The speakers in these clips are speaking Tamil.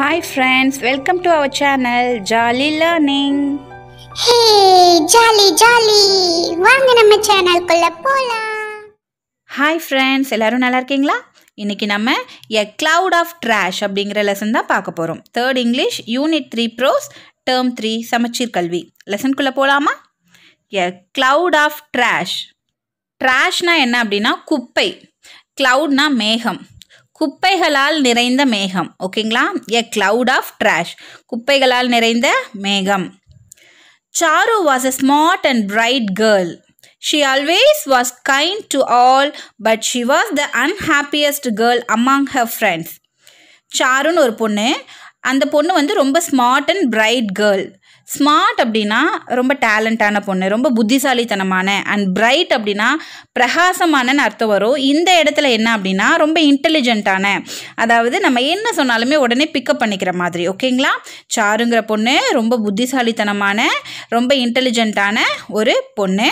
Hi friends welcome to our channel jolly learning hey jolly jolly வாங்க நம்ம சேனல்குள்ள போலாம் ஹாய் ஃப்ரெண்ட்ஸ் எல்லாரும் நல்லா இருக்கீங்களா இன்றைக்கி நம்ம எ கிளவுட் ஆஃப் ட்ராஷ் அப்படிங்கிற லெசன் தான் பார்க்க போகிறோம் third English unit three prose term three Samacheer Kalvi லெசனுக்குள்ளே போகலாமா எ கிளவுட் ஆஃப் ட்ராஷ் ட்ராஷ்னால் என்ன அப்படின்னா குப்பை கிளவுட்னா மேகம் குப்பைகளால் நிறைந்த மேகம் ஓகேங்களா எ கிளவுட் ஆஃப் ட்ராஷ் குப்பைகளால் நிறைந்த மேகம் Charu was a smart and bright girl she always was kind to all but she was the unhappiest girl among her friends சாருன்னு ஒரு பொண்ணு அந்த பொண்ணு வந்து ரொம்ப smart and bright girl smart அப்படின்னா ரொம்ப டேலண்டான பொண்ணு ரொம்ப புத்திசாலித்தனமான அண்ட் பிரைட் அப்படின்னா பிரகாசமானன்னு அர்த்தம் வரும் இந்த இடத்துல என்ன அப்படின்னா ரொம்ப இன்டெலிஜென்ட்டான அதாவது நம்ம என்ன சொன்னாலுமே உடனே பிக்கப் பண்ணிக்கிற மாதிரி ஓகேங்களா சாருங்கிற பொண்ணு ரொம்ப புத்திசாலித்தனமான ரொம்ப இன்டெலிஜென்ட்டான ஒரு பொண்ணு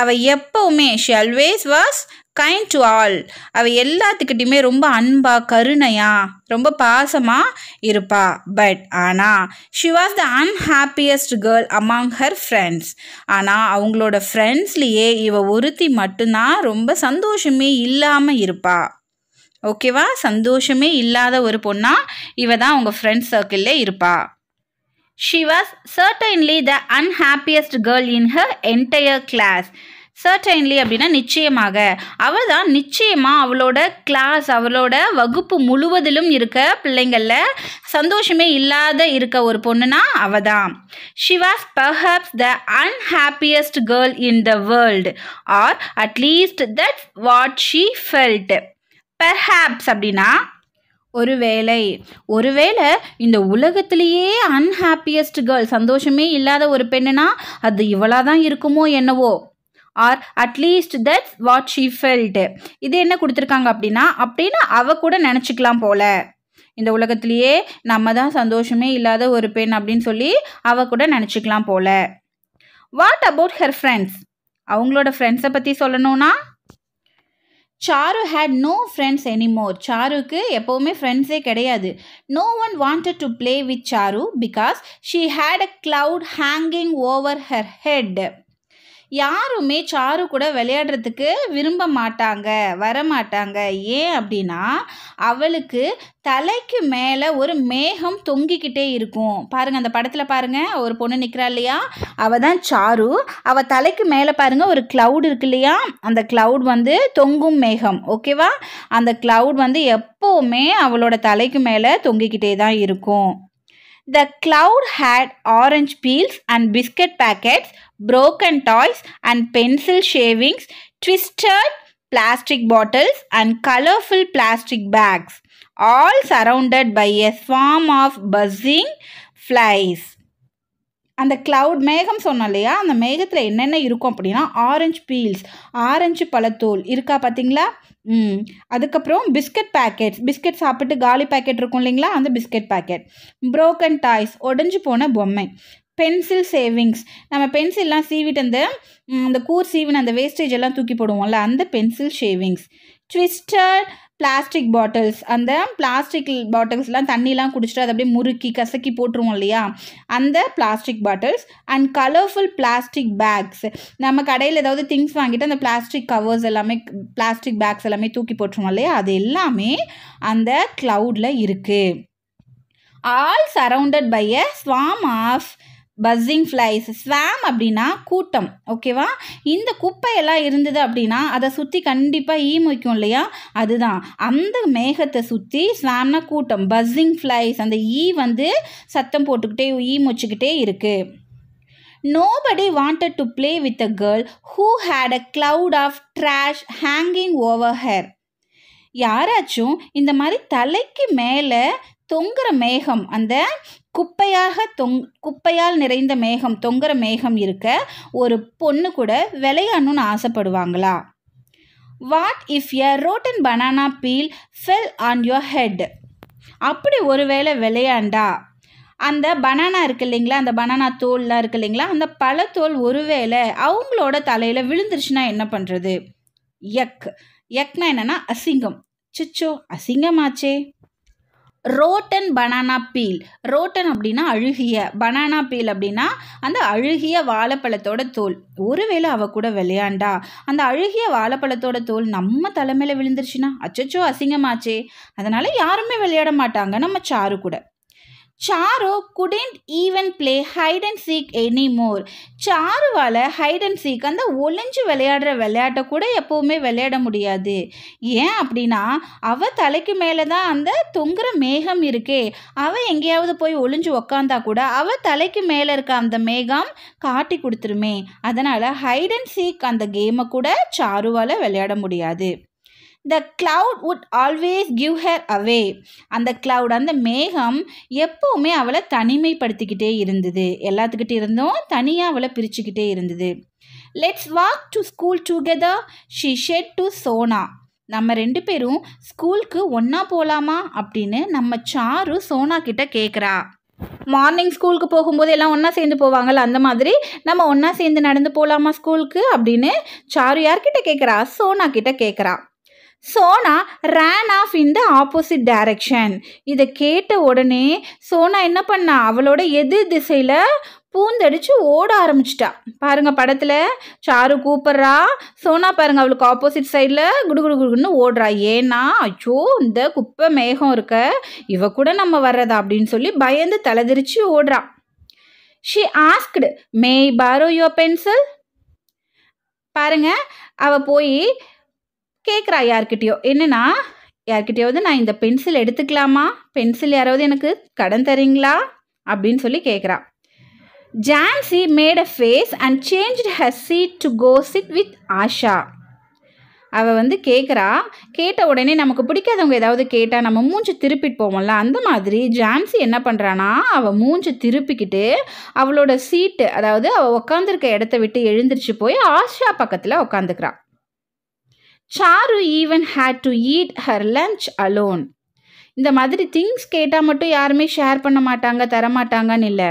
அவள் எப்போவுமே she always was kind to all அவள் எல்லாத்துக்கிட்டையுமே ரொம்ப அன்பா கருணையா ரொம்ப பாசமாக இருப்பா பட் ஆனால் she was the unhappiest girl among her friends ஆனால் அவங்களோட ஃப்ரெண்ட்ஸ்லேயே இவ ஒருத்தி மட்டும்தான் ரொம்ப சந்தோஷமே இல்லாமல் இருப்பா ஓகேவா சந்தோஷமே இல்லாத ஒரு பொண்ணாக இவ தான் உங்க ஃப்ரெண்ட்ஸ் சர்க்கிள்லே இருப்பா she was certainly the unhappiest girl in her entire class certainly அப்படின்னா நிச்சயமாக அவள் தான் நிச்சயமாக அவளோட கிளாஸ் அவளோட வகுப்பு முழுவதிலும் இருக்க பிள்ளைங்களில் சந்தோஷமே இல்லாத இருக்க ஒரு பொண்ணுனா அவ தான் she was perhaps the unhappiest girl in the world or at least that what she felt perhaps அப்படின்னா ஒருவேளை ஒருவேளை இந்த உலகத்திலேயே அன்ஹாப்பியஸ்ட் கேர்ள் சந்தோஷமே இல்லாத ஒரு பெண்ணுனா அது இவளாக தான் இருக்குமோ என்னவோ or at least that's what she felt இது என்ன கொடுத்துருக்காங்க அப்படின்னா அப்படின்னு அவ கூட நினச்சிக்கலாம் போல இந்த உலகத்திலேயே நம்ம தான் சந்தோஷமே இல்லாத ஒரு பெண் அப்படின்னு சொல்லி அவ கூட நினச்சிக்கலாம் போல வாட் அபவுட் ஹெர் ஃப்ரெண்ட்ஸ் அவங்களோட ஃப்ரெண்ட்ஸை பற்றி சொல்லணும்னா Charu had no friends anymore சாருக்கு எப்போவுமே ஃப்ரெண்ட்ஸே கிடையாது no one wanted to play with Charu because she had a cloud hanging over her head யாருமே சாரு கூட விளையாடுறதுக்கு விரும்ப மாட்டாங்க வரமாட்டாங்க ஏன் அப்படின்னா அவளுக்கு தலைக்கு மேலே ஒரு மேகம் தொங்கிக்கிட்டே இருக்கும் பாருங்கள் அந்த படத்தில் பாருங்கள் ஒரு பொண்ணு நிற்கிறா இல்லையா அவள் தான் சாரு அவள் தலைக்கு மேலே பாருங்கள் ஒரு க்ளவுட் இருக்கு இல்லையா அந்த க்ளவுட் வந்து தொங்கும் மேகம் ஓகேவா அந்த க்ளவுட் வந்து எப்போவுமே அவளோட தலைக்கு மேலே தொங்கிக்கிட்டே தான் இருக்கும் The cloud had orange peels and biscuit packets, broken toys and pencil shavings, twisted plastic bottles and colorful plastic bags, all surrounded by a swarm of buzzing flies. அந்த க்ளவுட் மேகம் சொன்னோம் இல்லையா அந்த மேகத்தில் என்னென்ன இருக்கும் அப்படின்னா ஆரஞ்சு பீல்ஸ் ஆரஞ்சு பழத்தூள் இருக்கா பார்த்தீங்களா ம் அதுக்கப்புறம் பிஸ்கட் பேக்கெட்ஸ் பிஸ்கட் சாப்பிட்டு காலி பேக்கெட் இருக்கும் இல்லைங்களா அந்த பிஸ்கட் பேக்கெட் ப்ரோக்கன் டாய்ஸ் உடஞ்சி போன பொம்மை பென்சில் சேவிங்ஸ் நம்ம பென்சில்லாம் சீவிட்டு அந்த இந்த கூர் சீவின அந்த வேஸ்டேஜ் எல்லாம் தூக்கி போடுவோம்ல அந்த pencil shavings twister plastic bottles அந்த பிளாஸ்டிக் பாட்டில்ஸ்லாம் தண்ணிலாம் குடிச்சிட்டு அதை அப்படியே முறுக்கி கசக்கி போட்டுருவோம் இல்லையா அந்த plastic bottles and colourful plastic bags நம்ம கடையில் ஏதாவது திங்ஸ் வாங்கிட்டு அந்த பிளாஸ்டிக் கவர்ஸ் எல்லாமே பிளாஸ்டிக் பேக்ஸ் எல்லாமே தூக்கி போட்டுருவோம் இல்லையா அது எல்லாமே அந்த க்ளவுடில் இருக்குது all surrounded by a swarm of buzzing flies swarm அப்படின்னா கூட்டம் ஓகேவா இந்த குப்பையெல்லாம் இருந்தது அப்படின்னா அதை சுற்றி கண்டிப்பாக ஈ இல்லையா அதுதான் அந்த மேகத்தை சுற்றி ஸ்வாம்னா கூட்டம் பஸ்ஸிங் ஃப்ளைஸ் அந்த ஈ வந்து சத்தம் போட்டுக்கிட்டே ஈ மொச்சிக்கிட்டே இருக்குது nobody wanted to play with a girl who had a cloud of trash hanging over her யாராச்சும் இந்த மாதிரி தலைக்கு மேலே தொங்குற மேகம் அந்த குப்பையாக தொங் குப்பையால் நிறைந்த மேகம் தொங்குற மேகம் இருக்க ஒரு பொண்ணு கூட விளையாடணும்னு ஆசைப்படுவாங்களா what if a rotten banana peel fell on your head அப்படி ஒருவேளை விளையாண்டா அந்த பனானா இருக்கு இல்லைங்களா அந்த பனானா தோல்லாம் இருக்கு இல்லைங்களா அந்த பழத்தோல் ஒருவேளை அவங்களோட தலையில் விழுந்துருச்சுன்னா என்ன பண்ணுறது எக் எக்னா என்னென்னா அசிங்கம் சிச்சோ அசிங்கமாச்சே ரோட்டன் பனானா பீல் ரோட்டன் அப்படின்னா அழுகிய பனானா பீல் அப்படின்னா அந்த அழுகிய வாழைப்பழத்தோட தோல் ஒருவேளை அவள் கூட விளையாண்டா அந்த அழுகிய வாழைப்பழத்தோட தோல் நம்ம தலைமையில் விழுந்துருச்சுன்னா அச்சச்சோ அசிங்கமாச்சே அதனால் யாருமே விளையாட மாட்டாங்க நம்ம சாரு கூட Charu couldn't even play hide and seek anymore. சாருவால் ஹைட் அண்ட் சீக் அந்த ஒளிஞ்சு விளையாடுற விளையாட்டை கூட எப்போவுமே விளையாட முடியாது ஏன் அப்படின்னா அவள் தலைக்கு மேலே தான் அந்த தொங்குற மேகம் இருக்கே அவள் எங்கேயாவது போய் ஒளிஞ்சு உக்காந்தா கூட அவள் தலைக்கு மேலே இருக்க அந்த மேகம் காட்டி கொடுத்துருமே அதனால் ஹைட் அண்ட் சீக் அந்த கேமை கூட சாருவால் விளையாட முடியாது the cloud would always give her away அந்த கிளவுட் அந்த மேகம் எப்போவுமே அவளை தனிமைப்படுத்திக்கிட்டே இருந்தது எல்லாத்துக்கிட்டே இருந்தும் தனியாக அவளை பிரிச்சுக்கிட்டே இருந்தது let's walk to school together she said to Sona நம்ம ரெண்டு பேரும் ஸ்கூலுக்கு ஒன்றா போகலாமா அப்படின்னு நம்ம சாரு சோனா கிட்ட கேட்குறா மார்னிங் ஸ்கூலுக்கு போகும்போது எல்லாம் ஒன்றா சேர்ந்து போவாங்கள்ல அந்த மாதிரி நம்ம ஒன்றா சேர்ந்து நடந்து போகலாமா ஸ்கூலுக்கு அப்படின்னு சாரு யார்கிட்ட கேட்குறா சோனா கிட்ட கேட்குறா Sona ran off in the opposite direction இதை கேட்ட உடனே சோனா என்ன பண்ணா அவளோட எதிர் திசையில் பூந்தடிச்சு ஓட ஆரம்பிச்சிட்டா பாருங்க படத்தில் சாரு கூப்பிட்றா சோனா பாருங்க அவளுக்கு ஆப்போசிட் சைடில் குடுகுடு குடுகுன்னு ஓடுறா ஏன்னா ஐயோ இந்த குப்பை மேகம் இருக்க இவ கூட நம்ம வர்றதா அப்படின்னு சொல்லி பயந்து தலைதிரிச்சு ஓடுறா she asked may borrow your pencil பாருங்க அவள் போய் கேட்குறா யார்கிட்டேயோ என்னென்னா யார்கிட்டயாவது நான் இந்த பென்சில் எடுத்துக்கலாமா பென்சில் யாராவது எனக்கு கடன் தரீங்களா அப்படின்னு சொல்லி கேட்குறா Jhansi made a face and change his seat to go sit with Asha அவள் வந்து கேட்குறா கேட்ட உடனே நமக்கு பிடிக்காதவங்க ஏதாவது கேட்டால் நம்ம மூஞ்சி திருப்பிட்டு போவோம்ல அந்த மாதிரி ஜான்சி என்ன பண்ணுறானா அவள் மூஞ்சி திருப்பிக்கிட்டு அவளோட சீட்டு அதாவது அவள் உட்காந்துருக்க இடத்த விட்டு எழுந்திரிச்சு போய் ஆஷா பக்கத்தில் உட்காந்துக்கிறான் Charu even had to eat her lunch alone இந்த மாதிரி திங்ஸ் கேட்டால் மட்டும் யாருமே ஷேர் பண்ண மாட்டாங்க தரமாட்டாங்கன்னு இல்லை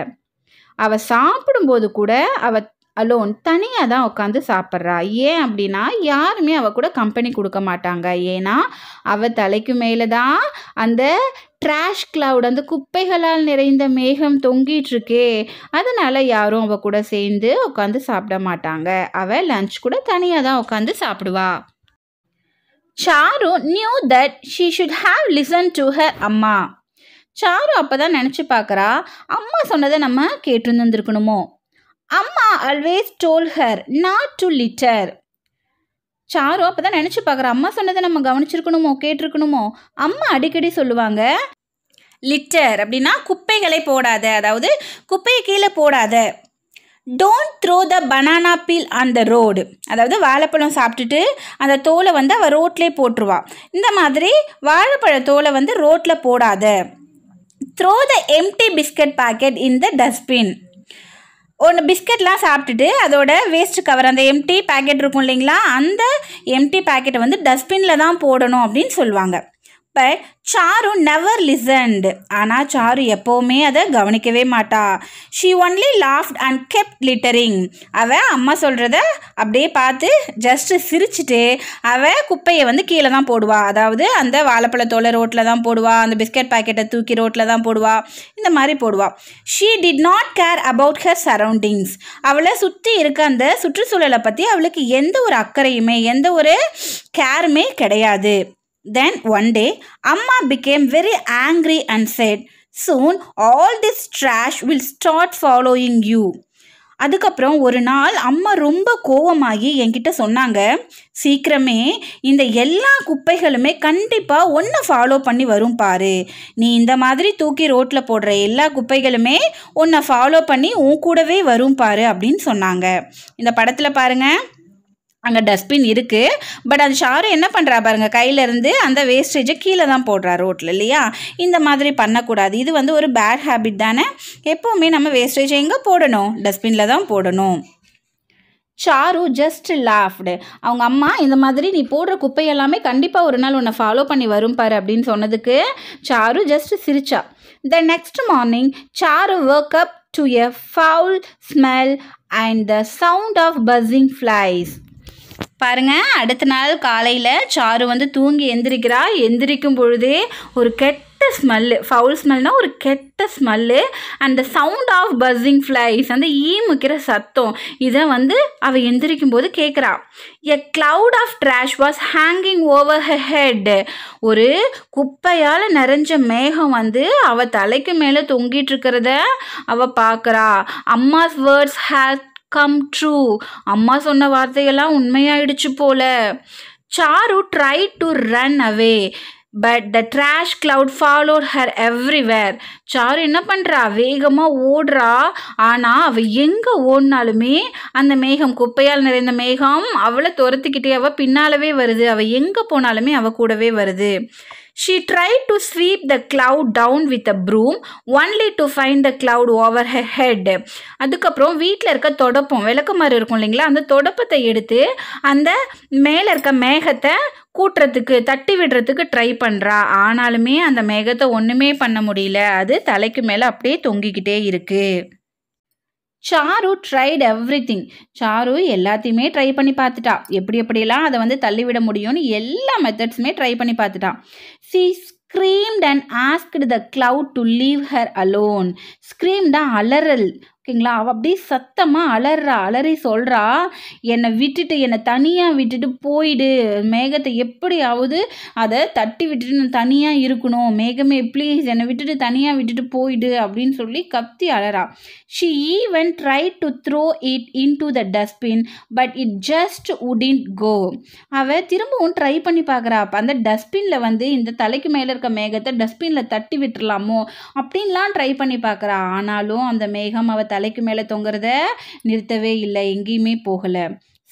அவள் சாப்பிடும்போது கூட அவள் அலோன் தனியாக தான் உட்காந்து சாப்பிட்றா ஏன் அப்படின்னா யாருமே அவள் கூட கம்பெனி கொடுக்க மாட்டாங்க ஏன்னா அவள் தலைக்கு மேலே தான் அந்த ட்ராஷ் கிளவுட் அந்த குப்பைகளால் நிறைந்த மேகம் தொங்கிட்டுருக்கே அதனால் யாரும் அவள் கூட சேர்ந்து உட்காந்து சாப்பிட மாட்டாங்க அவள் லஞ்ச் கூட தனியாக தான் உட்காந்து சாப்பிடுவாள் Charu knew that she should have listen to her amma Charu அப்போ தான் நினச்சி பார்க்குறா அம்மா சொன்னதை நம்ம கேட்டிருந்துருக்கணுமோ amma always told her not to litter Charu அப்போ தான் நினச்சி பார்க்குறா அம்மா சொன்னதை நம்ம கவனிச்சிருக்கணுமோ கேட்டிருக்கணுமோ அம்மா அடிக்கடி சொல்லுவாங்க லிட்டர் அப்படின்னா குப்பைகளை போடாத அதாவது குப்பையை கீழே போடாத don't throw the banana peel on the road அதாவது வாழைப்பழம் சாப்பிட்டுட்டு அந்த தோலை வந்து அவள் ரோட்லேயே போட்டுருவான் இந்த மாதிரி வாழைப்பழ தோலை வந்து ரோட்டில் போடாத throw the empty biscuit packet in the dustbin ஒன்று பிஸ்கட்லாம் சாப்பிட்டுட்டு அதோட வேஸ்ட் கவர் அந்த எம்டி பேக்கெட் இருக்கும் இல்லைங்களா அந்த எம்டி பேக்கெட்டை வந்து டஸ்ட்பினில் தான் போடணும் அப்படின்னு சொல்லுவாங்க பட் சாரு நெவர் லிசன்டு ஆனால் சாரு எப்போவுமே அதை கவனிக்கவே மாட்டா she only laughed and kept littering அவள் அம்மா சொல்கிறத அப்படியே பார்த்து ஜஸ்ட்டு சிரிச்சுட்டு அவள் குப்பையை வந்து கீழே தான் போடுவா அதாவது அந்த வாழைப்பழத்தோலை ரோட்டில் தான் போடுவா அந்த பிஸ்கட் பாக்கெட்டை தூக்கி ரோட்டில் தான் போடுவா இந்த மாதிரி போடுவா she did not care about her surroundings அவளை சுற்றி இருக்க அந்த சுற்றுச்சூழலை பற்றி அவளுக்கு எந்த ஒரு அக்கறையுமே எந்த ஒரு கேருமே கிடையாது Then one day, Amma became very angry and said, Soon all this trash will start following you. அதுக்கப்புறம் ஒரு நாள் அம்மா ரொம்ப கோவமாகி என்கிட்ட சொன்னாங்க சீக்கிரமே இந்த எல்லா குப்பைகளுமே கண்டிப்பாக ஒன்று ஃபாலோ பண்ணி வரும் பாரு நீ இந்த மாதிரி தூக்கி ரோட்டில் போடுற எல்லா குப்பைகளுமே ஒன்றை ஃபாலோ பண்ணி உன் கூடவே வரும் பாரு அப்படின்னு சொன்னாங்க இந்த படத்தில் பாருங்கள் அங்கே டஸ்ட்பின் இருக்குது பட் அது ஷாரு என்ன பண்ணுறா பாருங்கள் கையிலேருந்து அந்த வேஸ்டேஜை கீழே தான் போடுறா ரோட்டில் இல்லையா இந்த மாதிரி பண்ணக்கூடாது இது வந்து ஒரு பேட் ஹேபிட் தானே எப்போவுமே நம்ம வேஸ்டேஜை எங்கே போடணும் டஸ்ட்பினில் தான் போடணும் ஷாரு ஜஸ்ட் லாஃப்டு அவங்க அம்மா இந்த மாதிரி நீ போடுற குப்பையெல்லாமே கண்டிப்பாக ஒரு நாள் உன்னை ஃபாலோ பண்ணி வரும் பாரு அப்படின்னு சொன்னதுக்கு சாரு ஜஸ்ட் சிரிச்சா the next morning Charu woke up to a foul smell and the sound of buzzing flies பாருங்கள் அடுத்த நாள் காலையில் சாரு வந்து தூங்கி எந்திரிக்கிறா எந்திரிக்கும் பொழுதே ஒரு கெட்ட கெட்ட ஸ்மெல்லு ஃபவுல் ஸ்மெல்னால் ஒரு கெட்ட ஸ்மெல்லு அந்த சவுண்ட் ஆஃப் பஸ்ஸிங் ஃப்ளைஸ் அந்த ஈமுக்கிற சத்தம் இதை வந்து அவள் எந்திரிக்கும் போது கேட்குறா a cloud of trash was hanging over her head ஒரு குப்பையால் நிறைஞ்ச மேகம் வந்து அவள் தலைக்கு மேலே தொங்கிட்டு இருக்கிறத அவள் பார்க்குறா amma's words has come true அம்மா சொன்ன வார்த்தையெல்லாம் உண்மையாயிடுச்சு போல Charu try to run away but the trash cloud follow her everywhere Charu என்ன பண்ணுறா வேகமாக ஓடுறா ஆனால் அவள் எங்கே ஓடினாலுமே அந்த மேகம் குப்பையால் நிறைந்த மேகம் அவளை துரத்துக்கிட்டே அவள் பின்னாலவே வருது அவள் எங்கே போனாலுமே அவள் கூடவே வருது She tried to sweep the cloud down with a broom only to find the cloud over her head. அதுக்கப்புறம் வீட்டில் இருக்க தொடப்பம் மாதிரி இருக்கும் இல்லைங்களா அந்த தொடப்பத்தை எடுத்து அந்த மேலே இருக்க மேகத்தை கூட்டுறதுக்கு தட்டி விடுறதுக்கு ட்ரை பண்ணுறா ஆனாலுமே அந்த மேகத்தை ஒன்றுமே பண்ண முடியல அது தலைக்கு மேலே அப்படியே தொங்கிக்கிட்டே இருக்குது Charu tried everything Charu எல்லாத்தையுமே ட்ரை பண்ணி பார்த்துட்டா எப்படி எப்படியெல்லாம் அதை வந்து தள்ளிவிட முடியும்னு எல்லா மெத்தட்ஸுமே ட்ரை பண்ணி பார்த்துட்டா she screamed and asked the cloud to leave her alone ஸ்க்ரீம்டா அலறல் ஓகேங்களா அவள் அப்படியே சத்தமாக அலறா அலறி சொல்கிறா என்னை விட்டுட்டு என்னை தனியாக விட்டுட்டு போயிடு மேகத்தை எப்படியாவது அதை தட்டி விட்டுட்டு நான் தனியாக இருக்கணும் மேகமே ப்ளீஸ் என்னை விட்டுட்டு தனியாக விட்டுட்டு போயிடு அப்படின்னு சொல்லி கத்தி அலறா she even try to throw it into the dustbin but it just wouldn't go அவள் திரும்பவும் ட்ரை பண்ணி பார்க்குறா அப்போ அந்த டஸ்ட்பினில் வந்து இந்த தலைக்கு மேலே இருக்க மேகத்தை டஸ்ட்பினில் தட்டி விட்டுடலாமோ அப்படின்லாம் ட்ரை பண்ணி பார்க்குறா ஆனாலும் அந்த மேகம் அவள் தலைக்கு மேலே தொங்குறத நிறுத்தவே இல்லை எங்கேயுமே போகலை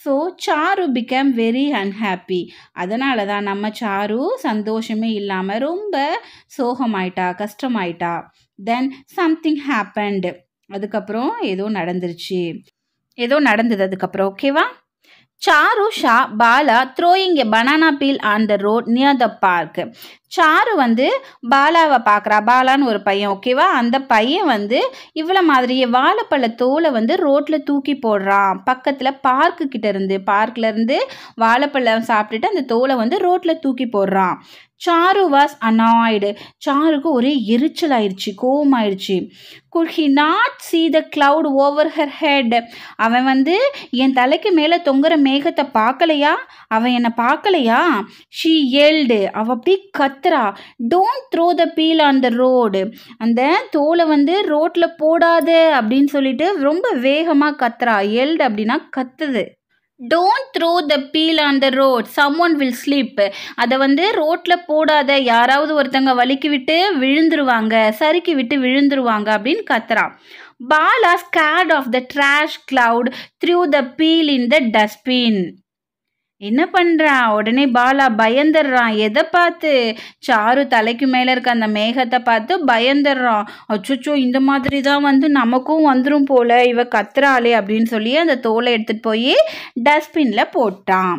so Charu become very unhappy அதனால தான் நம்ம சாரு சந்தோஷமே இல்லாமல் ரொம்ப சோகமாயிட்டா கஷ்டமாயிட்டா தென் சம்திங் ஹேப்பண்டு அதுக்கப்புறம் ஏதோ நடந்துருச்சு ஏதோ நடந்தது அதுக்கப்புறம் ஓகேவா Charu saw Bala throwing a banana peel on the road near the park சாரு வந்து பாலாவை பார்க்குறா பாலான்னு ஒரு பையன் ஓகேவா அந்த பையன் வந்து இவ்வளோ மாதிரியே வாழைப்பழ தோலை வந்து ரோட்டில் தூக்கி போடுறான் பக்கத்தில் பார்க்கு கிட்ட இருந்து இருந்து வாழைப்பழம் சாப்பிட்டுட்டு அந்த தோலை வந்து ரோட்டில் தூக்கி போடுறான் சாரு வாஸ் அனாய்டு சாருக்கு ஒரே எரிச்சல் ஆயிடுச்சு கோவம் ஆயிடுச்சு could he not see the cloud over her head அவன் வந்து என் தலைக்கு மேலே தொங்குற மேகத்தை பார்க்கலையா அவன் என்னை பார்க்கலையா ஷீ எல்டு அவள் அப்படி கத் கத்ரா don't throw the peel on the road அந்த தோலை வந்து ரோட்டில் போடாத அப்படின்னு சொல்லிட்டு ரொம்ப வேகமாக கத்துறா எல்டு அப்படின்னா கத்துது don't throw the peel on the road some one will slip அதை வந்து ரோட்டில் போடாத யாராவது ஒருத்தங்க வலிக்கி விட்டு விழுந்துருவாங்க சறுக்கி விட்டு விழுந்துருவாங்க அப்படின்னு கத்துறான் Bala scared of the trash cloud threw the peel in the dustbin என்ன பண்ணுறான் உடனே பாலா பயந்துடுறான் எதை பார்த்து சாரு தலைக்கு மேலே இருக்க அந்த மேகத்தை பார்த்து பயந்துடுறான் அச்சோ இந்த மாதிரி தான் வந்து நமக்கும் வந்துடும் போல இவ கத்துறாளே அப்படின்னு சொல்லி அந்த தோலை எடுத்துகிட்டு போய் டஸ்ட்பினில் போட்டான்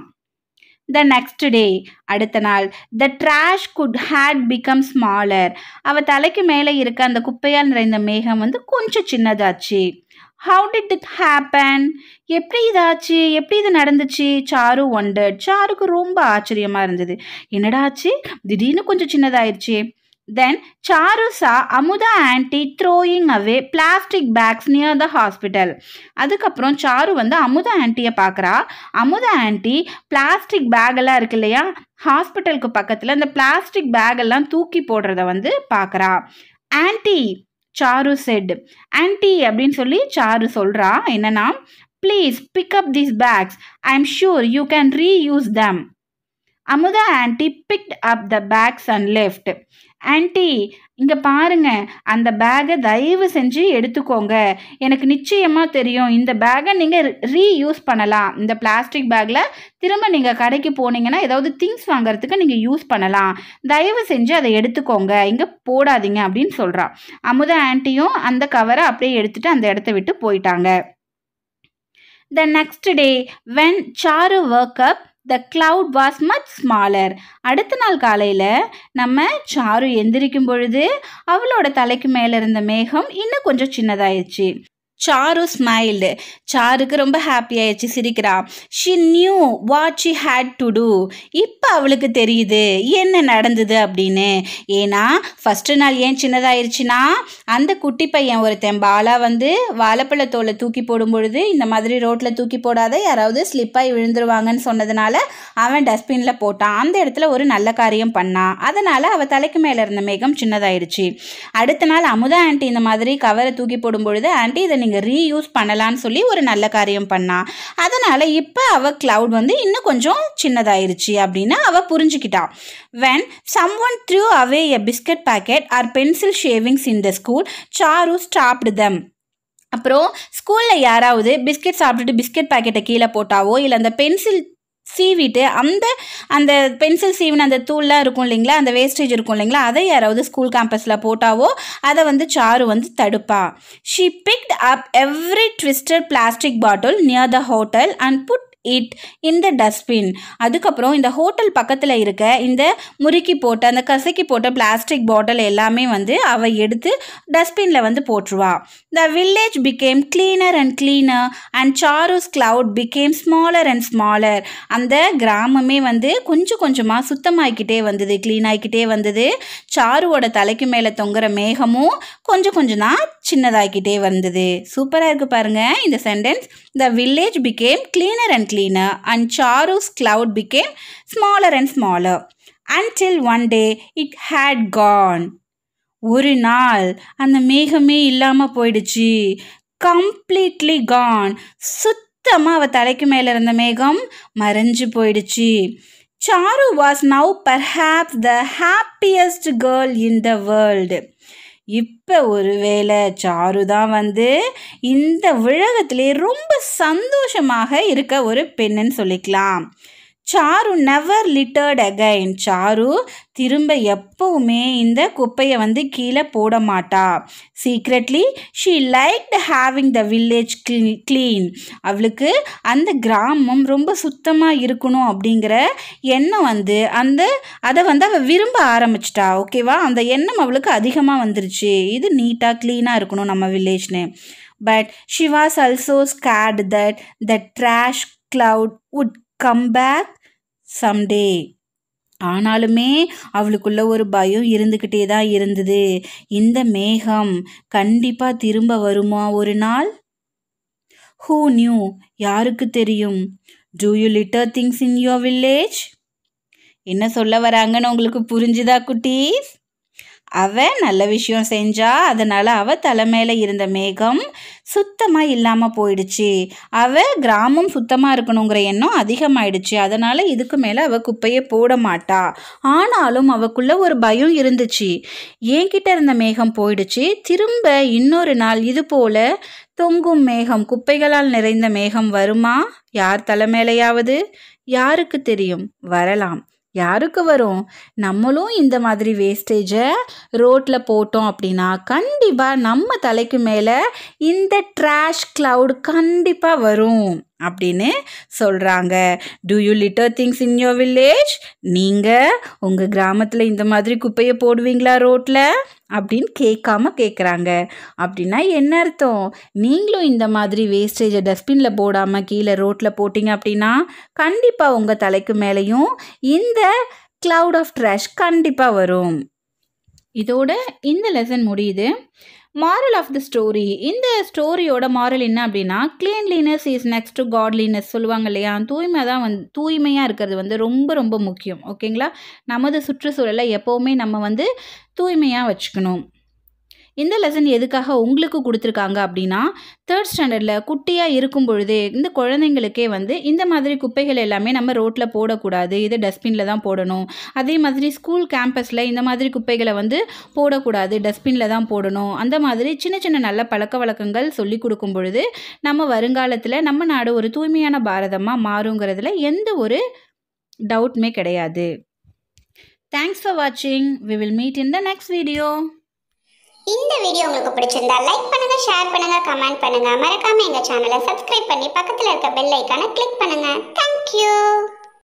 த நெக்ஸ்ட் டே அடுத்த நாள் the trash cloud had become smaller அவள் தலைக்கு மேலே இருக்க அந்த குப்பையால் நிறைந்த மேகம் வந்து கொஞ்சம் சின்னதாச்சு ஹவு டிட் இட் ஹேப்பன் எப்படி இதாச்சு எப்படி இது நடந்துச்சு சாரு ஒண்டர் சாருக்கு ரொம்ப ஆச்சரியமாக இருந்தது என்னடாச்சு திடீர்னு கொஞ்சம் சின்னதாயிருச்சு then Charu saw Amuda auntie throwing away plastic bags near the hospital. அதுக்கப்புறம் சாரு வந்து அமுதா ஆன்ட்டியை பார்க்குறா அமுதா ஆன்ட்டி பிளாஸ்டிக் பேக்கெல்லாம் இருக்கு இல்லையா ஹாஸ்பிட்டலுக்கு பக்கத்தில் அந்த பிளாஸ்டிக் பேக்கெல்லாம் தூக்கி போடுறத வந்து பார்க்குறா ஆன்ட்டி சாரு செட் ஆன்ட்டி அப்படின்னு சொல்லி சாரு சொல்கிறா என்னன்னா please pick up up these bags I am sure you can reuse them Amuda aunty picked up the bags and left aunty இங்கே பாருங்க அந்த பேகை தயவு செஞ்சு எடுத்துக்கோங்க எனக்கு நிச்சயமாக தெரியும் இந்த பேகை நீங்கள் ரீயூஸ் பண்ணலாம் இந்த பிளாஸ்டிக் பேக்கில் திரும்ப நீங்கள் கடைக்கு போனீங்கன்னா ஏதாவது திங்ஸ் வாங்குறதுக்கு நீங்கள் யூஸ் பண்ணலாம் தயவு செஞ்சு அதை எடுத்துக்கோங்க இங்கே போடாதீங்க அப்படின்னு சொல்கிறான் அமுதா ஆன்ட்டியும் அந்த கவரை அப்படியே எடுத்துகிட்டு அந்த இடத்த விட்டு போயிட்டாங்க the next day when Charu woke up the cloud was much smaller அடுத்த நாள் காலையில் நம்ம சாரு எந்திரிக்கும் பொழுது அவளோட தலைக்கு மேலே இருந்த மேகம் இன்னும் கொஞ்சம் சின்னதாயிடுச்சு சாரு ஸ்மைல்டு சாருக்கு ரொம்ப ஹாப்பி ஆயிடுச்சு சிரிக்கிறா she knew what she had to do இப்போ அவளுக்கு தெரியுது என்ன நடந்தது அப்படின்னு ஏன்னா ஃபஸ்ட்டு நாள் ஏன் சின்னதாயிருச்சுன்னா அந்த குட்டி பையன் ஒருத்தன் பாலா வந்து வாழைப்பழ தோலை தூக்கி போடும் பொழுது இந்த மாதிரி ரோட்டில் தூக்கி போடாத யாராவது ஸ்லிப்பாகி விழுந்துருவாங்கன்னு சொன்னதுனால அவன் டஸ்ட்பினில் போட்டான் அந்த இடத்துல ஒரு நல்ல காரியம் பண்ணான் அதனால் அவள் தலைக்கு மேலே இருந்த மேகம் சின்னதாயிருச்சு அடுத்த நாள் அமுதா ஆண்டி இந்த மாதிரி கவரை தூக்கி போடும் பொழுது ஆண்டி இதை நீங்கள் இங்க ரீயூஸ் பண்ணலான்னு சொல்லி ஒரு நல்ல காரியம் பண்ணா அதனால் இப்போ அவள் க்ளவுட் வந்து இன்னும் கொஞ்சம் சின்னதாயிருச்சு அப்படின்னு அவள் புரிஞ்சுக்கிட்டா when some one threw away a biscuit packet or pencil shavings in the school Charu stopped them அப்புறம் ஸ்கூலில் யாராவது பிஸ்கெட் சாப்பிட்டுட்டு பிஸ்கெட் பேக்கெட்டை கீழே போட்டாவோ இல்லை அந்த பென்சில் சீவிட்டு அந்த அந்த பென்சில் சீவின அந்த தூள்லாம் இருக்கும் இல்லைங்களா அந்த வேஸ்டேஜ் இருக்கும் இல்லைங்களா அதை யாராவது ஸ்கூல் கேம்பஸில் போட்டாவோ அதை வந்து சாரு வந்து தடுப்பா she picked up every twisted plastic bottle near the hotel and put it இந்த டஸ்ட்பின் அதுக்கப்புறம் இந்த ஹோட்டல் பக்கத்தில் இருக்க இந்த முறுக்கி போட்ட அந்த கசக்கி போட்ட பிளாஸ்டிக் பாட்டில் எல்லாமே வந்து அவள் எடுத்து டஸ்ட்பினில் வந்து போட்டுருவா the village became cleaner and cleaner and Charu's cloud became smaller and smaller அந்த கிராமமே வந்து கொஞ்சம் கொஞ்சமாக சுத்தமாகிக்கிட்டே வந்தது க்ளீன் ஆகிக்கிட்டே வந்தது சாருவோட தலைக்கு மேலே தொங்குற மேகமும் கொஞ்சம் கொஞ்சம் தான் சின்னதாகிக்கிட்டே வந்தது சூப்பராக இருக்குது பாருங்கள் இந்த sentence the village became cleaner and cleaner and Charu's cloud became smaller and smaller until one day it had gone. ஒரு நாள் அந்த மேகமே இல்லாமல் போயிடுச்சு கம்ப்ளீட்லி கான் சுத்தமாக அவள் தலைக்கு மேலே இருந்த மேகம் மறைஞ்சு போயிடுச்சு Charu was now perhaps the happiest girl in the world இப்போ ஒருவேளை சாரு தான் வந்து இந்த உலகத்திலே ரொம்ப சந்தோஷமாக இருக்க ஒரு பெண்ணுன்னு சொல்லிக்கலாம் Charu never littered again Charu திரும்ப எப்பவுமே இந்த குப்பையை வந்து கீழே போட மாட்டா secretly she like the having the village clean அவளுக்கு அந்த கிராமம் ரொம்ப சுத்தமாக இருக்கணும் அப்படிங்கிற எண்ணம் வந்து அந்த அதை வந்து அவள் விரும்ப ஆரம்பிச்சிட்டா ஓகேவா அந்த எண்ணம் அவளுக்கு அதிகமாக வந்துருச்சு இது நீட்டாக க்ளீனாக இருக்கணும் நம்ம வில்லேஜ்னு but she was also scared that the trash cloud would come back someday ஆனாலுமே அவளுக்குள்ள ஒரு பயம் இருந்துக்கிட்டே தான் இருந்தது இந்த மேகம் கண்டிப்பாக திரும்ப வருமா ஒரு நாள் ஹூ நியூ யாருக்கு தெரியும் do you litter things in your village என்ன சொல்ல வராங்கன்னு உங்களுக்கு புரிஞ்சுதா குட்டீஸ் அவ நல்ல விஷயம் செஞ்சா அதனால் அவ தலைமையில இருந்த மேகம் சுத்தமாக இல்லாமல் போயிடுச்சு அவள் கிராமம் சுத்தமாக இருக்கணுங்கிற எண்ணம் அதிகமாயிடுச்சு அதனால் இதுக்கு மேலே அவள் குப்பையை போட மாட்டா ஆனாலும் அவக்குள்ளே ஒரு பயம் இருந்துச்சு என்கிட்ட இருந்த மேகம் போயிடுச்சு திரும்ப இன்னொரு நாள் இது போல் தொங்கும் மேகம் குப்பைகளால் நிறைந்த மேகம் வருமா யார் தலைமையிலையாவது யாருக்கு தெரியும் வரலாம் யாருக்கு வரும் நம்மளும் இந்த மாதிரி வேஸ்டேஜை ரோட்டில் போட்டோம் அப்படின்னா கண்டிப்பாக நம்ம தலைக்கு மேலே இந்த ட்ராஷ் க்ளவுட் கண்டிப்பாக வரும் அப்படின்னு சொல்கிறாங்க do you litter things in your village நீங்கள் உங்கள் கிராமத்தில் இந்த மாதிரி குப்பையை போடுவீங்களா ரோட்டில் அப்படின்னு கேட்காம கேட்குறாங்க அப்படின்னா என்ன அர்த்தம் நீங்களும் இந்த மாதிரி வேஸ்டேஜை டஸ்ட்பினில் போடாமல் கீழே ரோட்டில் போட்டிங்க அப்படின்னா கண்டிப்பாக உங்கள் தலைக்கு மேலேயும் இந்த கிளவுட் ஆஃப் ட்ராஷ் கண்டிப்பாக வரும் இதோட இந்த லெசன் முடியுது மாரல் ஆஃப் த ஸ்டோரி இந்த ஸ்டோரியோட மாரல் என்ன அப்படின்னா cleanliness is next to godliness சொல்லுவாங்க இல்லையா தூய்மை தான் வந்து தூய்மையாக இருக்கிறது வந்து ரொம்ப ரொம்ப முக்கியம் ஓகேங்களா நமது சுற்றுச்சூழலை எப்போவுமே நம்ம வந்து தூய்மையாக வச்சுக்கணும் இந்த லெசன் எதுக்காக உங்களுக்கு கொடுத்துருக்காங்க அப்படின்னா தேர்ட் ஸ்டாண்டர்டில் குட்டியாக இருக்கும் பொழுதே இந்த குழந்தைங்களுக்கே வந்து இந்த மாதிரி குப்பைகள் எல்லாமே நம்ம ரோட்டில் போடக்கூடாது இதை டஸ்ட்பினில் தான் போடணும் அதே மாதிரி ஸ்கூல் கேம்பஸில் இந்த மாதிரி குப்பைகளை வந்து போடக்கூடாது டஸ்ட்பினில் தான் போடணும் அந்த மாதிரி சின்ன சின்ன நல்ல பழக்க வழக்கங்கள் சொல்லி கொடுக்கும் பொழுது நம்ம வருங்காலத்தில் நம்ம நாடு ஒரு தூய்மையான பாரதமாக மாறுங்கிறதுல எந்த ஒரு டவுட்டுமே கிடையாது தேங்க்ஸ் ஃபார் வாட்சிங் we will meet in the next video இந்த வீடியோ உங்களுக்கு பிடிச்சிருந்தா லைக் பண்ணுங்க ஷேர் பண்ணுங்க கமெண்ட் பண்ணுங்க மறக்காம எங்க சேனலை சப்ஸ்கிரைப் பண்ணி பக்கத்தில் இருக்க பெல் ஐக்கான கிளிக் பண்ணுங்க தேங்க்யூ